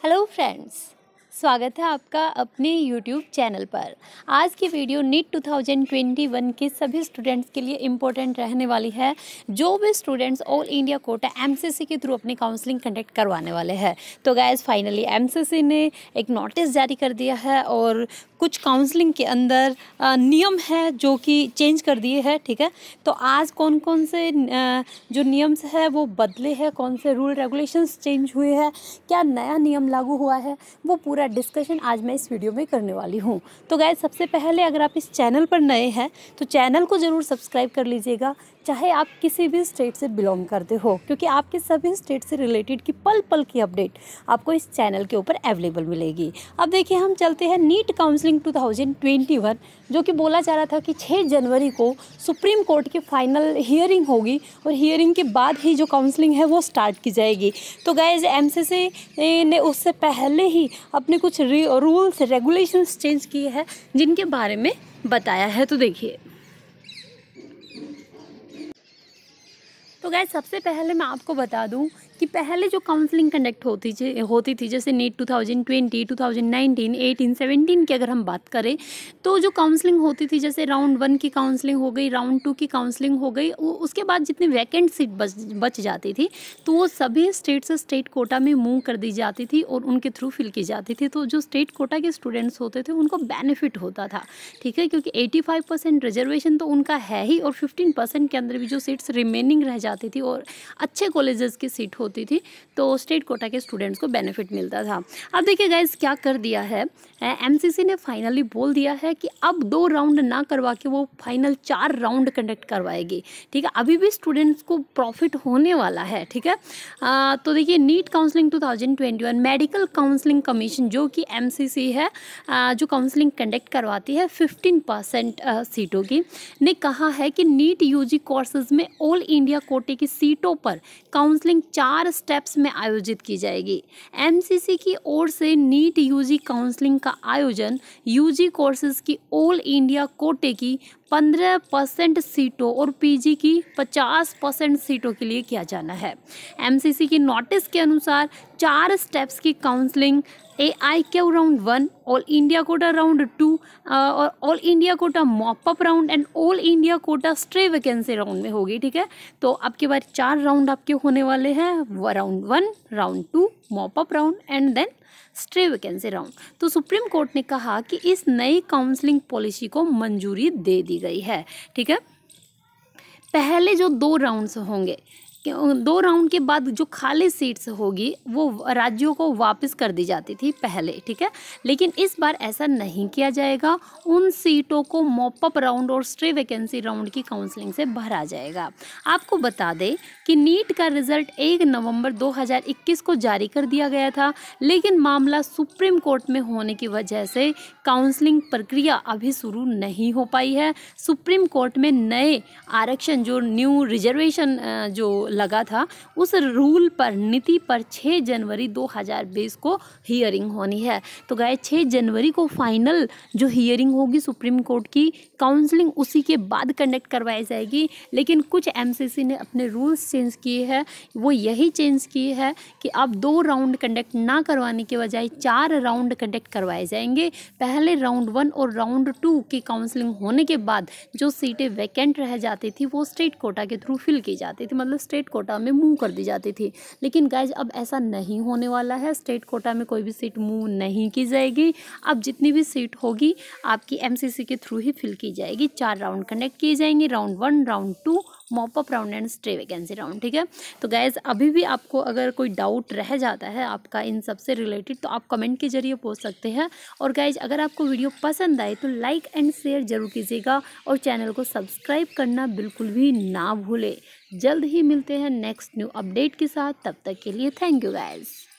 Hello friends, स्वागत है आपका अपने YouTube चैनल पर आज की वीडियो नीट 2021 के सभी स्टूडेंट्स के लिए इम्पोर्टेंट रहने वाली है जो भी students all India quota MCC के थ्रू अपनी काउंसलिंग कंडक्ट करवाने वाले हैं तो गैस फाइनली एमसीसी ने एक नोटिस जारी कर दिया है और कुछ काउंसलिंग के अंदर नियम है जो कि चेंज कर दिए है ठीक है तो आज कौन कौन से जो नियम्स है वो बदले हैं कौन से रूल रेगुलेशन चेंज हुए हैं क्या नया नियम लागू हुआ है वो पूरा डिस्कशन आज मैं इस वीडियो में करने वाली हूँ तो गाय सबसे पहले अगर आप इस चैनल पर नए हैं तो चैनल को ज़रूर सब्सक्राइब कर लीजिएगा चाहे आप किसी भी स्टेट से बिलोंग करते हो क्योंकि आपके सभी स्टेट से रिलेटेड की पल पल की अपडेट आपको इस चैनल के ऊपर अवेलेबल मिलेगी अब देखिए हम चलते हैं नीट काउंसलिंग 2021 जो कि बोला जा रहा था कि 6 जनवरी को सुप्रीम कोर्ट की फाइनल हियरिंग होगी और हियरिंग के बाद ही जो काउंसलिंग है वो स्टार्ट की जाएगी तो गैज़ एम ने उससे पहले ही अपने कुछ रूल्स रेगुलेशन चेंज किए हैं जिनके बारे में बताया है तो देखिए तो गैस सबसे पहले मैं आपको बता दूँ कि पहले जो काउंसलिंग कंडक्ट होती होती थी जैसे नीट 2020, 2019, 18, 17 की अगर हम बात करें तो जो काउंसलिंग होती थी जैसे राउंड वन की काउंसलिंग हो गई राउंड टू की काउंसलिंग हो गई उसके बाद जितनी वैकेंट सीट बच बच जाती थी तो वो सभी स्टेट से स्टेट कोटा में मूव कर दी जाती थी और उनके थ्रू फिल की जाती थी तो जो स्टेट कोटा के स्टूडेंट्स होते थे उनको बेनिफिट होता था ठीक है क्योंकि एटी परसेंट रिजर्वेशन तो उनका है ही और फिफ्टीन परसेंट के अंदर भी जो सीट्स रिमेनिंग रह जाती थी और अच्छे कॉलेजेस की सीट होती होती थी तो स्टेट कोटा के स्टूडेंट्स को बेनिफिट मिलता था अब देखिए गाइज क्या कर दिया है एमसीसी ने फाइनली बोल दिया है कि अब दो राउंड ना करवा के वो फाइनल चार राउंड कंडक्ट करवाएगी ठीक है अभी भी स्टूडेंट्स को प्रॉफिट होने वाला है ठीक है आ, तो देखिए NEET counselling 2021 medical counselling commission जो कि एमसीसी है आ, जो काउंसलिंग कंडक्ट करवाती है 15 परसेंट सीटों की ने कहा है कि नीट यूजी कोर्सेज में ऑल इंडिया कोटे की सीटों पर काउंसलिंग चार चार स्टेप्स में आयोजित की जाएगी एमसीसी की ओर से नीट यूजी काउंसलिंग का आयोजन यूजी कोर्सेज की ऑल इंडिया कोटे की पंद्रह परसेंट सीटों और पीजी की पचास परसेंट सीटों के लिए किया जाना है एमसीसी की नोटिस के अनुसार चार स्टेप्स की counselling A I Q round one all India quota round two और all India quota mop up round and all India quota stray vacancy round में होगी ठीक है तो आपके बाद चार राउंड आपके होने वाले हैं round one round two mop up round and then stray vacancy round तो सुप्रीम कोर्ट ने कहा कि इस नई काउंसलिंग पॉलिसी को मंजूरी दे दी गई है ठीक है पहले जो दो राउंड्स होंगे दो राउंड के बाद जो खाली सीट्स होगी वो राज्यों को वापस कर दी जाती थी पहले ठीक है लेकिन इस बार ऐसा नहीं किया जाएगा उन सीटों को मॉपअप राउंड और स्ट्रे वैकेंसी राउंड की काउंसलिंग से भरा जाएगा आपको बता दें कि नीट का रिजल्ट एक नवंबर 2021 को जारी कर दिया गया था लेकिन मामला सुप्रीम कोर्ट में होने की वजह से काउंसलिंग प्रक्रिया अभी शुरू नहीं हो पाई है सुप्रीम कोर्ट में नए आरक्षण जो न्यू रिजर्वेशन जो लगा था उस रूल पर नीति पर 6 जनवरी 2020 को हियरिंग होनी है तो गाय 6 जनवरी को फाइनल जो हियरिंग होगी सुप्रीम कोर्ट की काउंसलिंग उसी के बाद कंडक्ट करवाई जाएगी लेकिन कुछ एमसीसी ने अपने रूल्स चेंज किए हैं वो यही चेंज किए हैं कि अब दो राउंड कंडक्ट ना करवाने के बजाय चार राउंड कंडक्ट करवाए जाएंगे पहले राउंड वन और राउंड टू की काउंसलिंग होने के बाद जो सीटें वैकेंट रह जाती थी वो स्टेट कोटा के थ्रू फिल की जाती थी मतलब स्टेट स्टेट कोटा में मूव कर दी जाती थी लेकिन गाइज अब ऐसा नहीं होने वाला है स्टेट कोटा में कोई भी सीट मूव नहीं की जाएगी अब जितनी भी सीट होगी आपकी एमसीसी के थ्रू ही फिल की जाएगी चार राउंड कंडक्ट किए जाएंगे round one round two mop up round and stray vacancy round ठीक है तो गैज़ अभी भी आपको अगर कोई डाउट रह जाता है आपका इन सब से रिलेटेड तो आप कमेंट के जरिए पूछ सकते हैं और गैज़ अगर आपको वीडियो पसंद आए तो लाइक एंड शेयर ज़रूर कीजिएगा और चैनल को सब्सक्राइब करना बिल्कुल भी ना भूलें जल्द ही मिलते हैं नेक्स्ट न्यू अपडेट के साथ तब तक के लिए थैंक यू गैज़